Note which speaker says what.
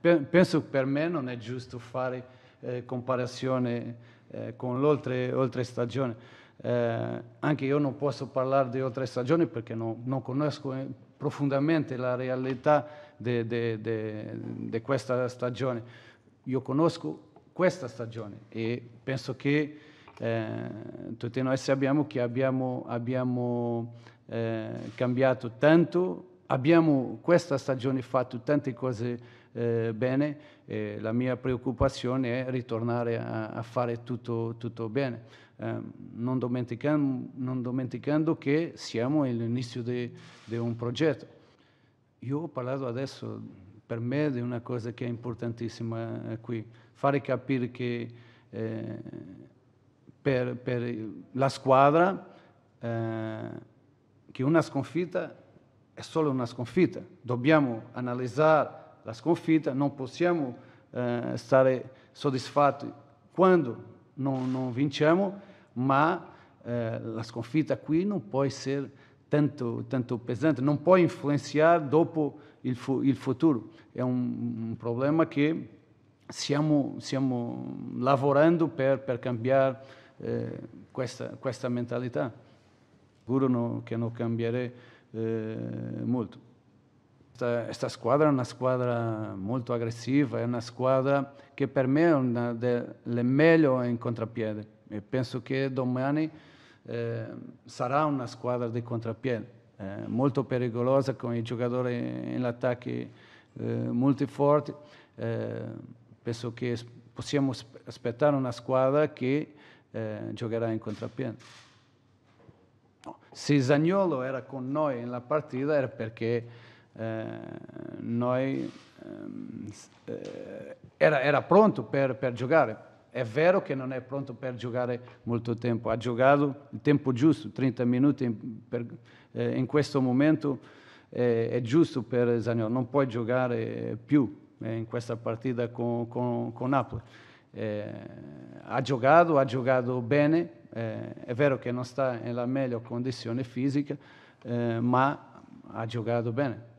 Speaker 1: è, penso per me non è giusto fare eh, comparazione eh, con l'oltre oltre stagione. Eh, anche io non posso parlare di oltre stagione perché no, non conosco eh, profondamente la realtà di questa stagione. Io conosco questa stagione e penso che eh, tutti noi sappiamo che abbiamo, abbiamo eh, cambiato tanto abbiamo questa stagione fatto tante cose eh, bene, eh, la mia preoccupazione è ritornare a, a fare tutto, tutto bene, eh, non, dimenticando, non, dimenticando, che siamo all'inizio di un progetto. Io ho parlato adesso per me di una cosa che è importantissima eh, qui, fare capire che eh, per, per, la squadra eh, che una sconfitta è solo una sconfitta. Dobbiamo analizzare la sconfitta, non possiamo eh, stare soddisfatti quando non, non vinciamo, ma eh, la sconfitta qui non può essere tanto, tanto pesante, non può influenzare dopo il, fu il futuro. È un, un problema che stiamo, stiamo lavorando per, per cambiare eh, questa, questa mentalità. Sicuro che non cambierei eh, molto. Questa squadra è una squadra molto aggressiva, è una squadra che per me è una delle migliori in contrappiede e penso che domani eh, sarà una squadra di contrappiede, eh, molto pericolosa con i giocatori in attacchi eh, molto forti. Eh, penso che possiamo aspettare una squadra che eh, giocherà in contrappiede. No. Se Zagnolo era con noi nella partita era perché eh, noi, ehm, eh, era, era, pronto per, per giocare. È vero che non è pronto per giocare molto tempo, ha giocato il tempo giusto, 30 minuti in, per, eh, in questo momento eh, è giusto per Zagnolo, non puoi giocare più eh, in questa partita con, con, con Napoli. Eh, ha giocato, ha giocato bene, eh, è vero che non sta nella meglio condizione fisica, eh, ma ha giocato bene.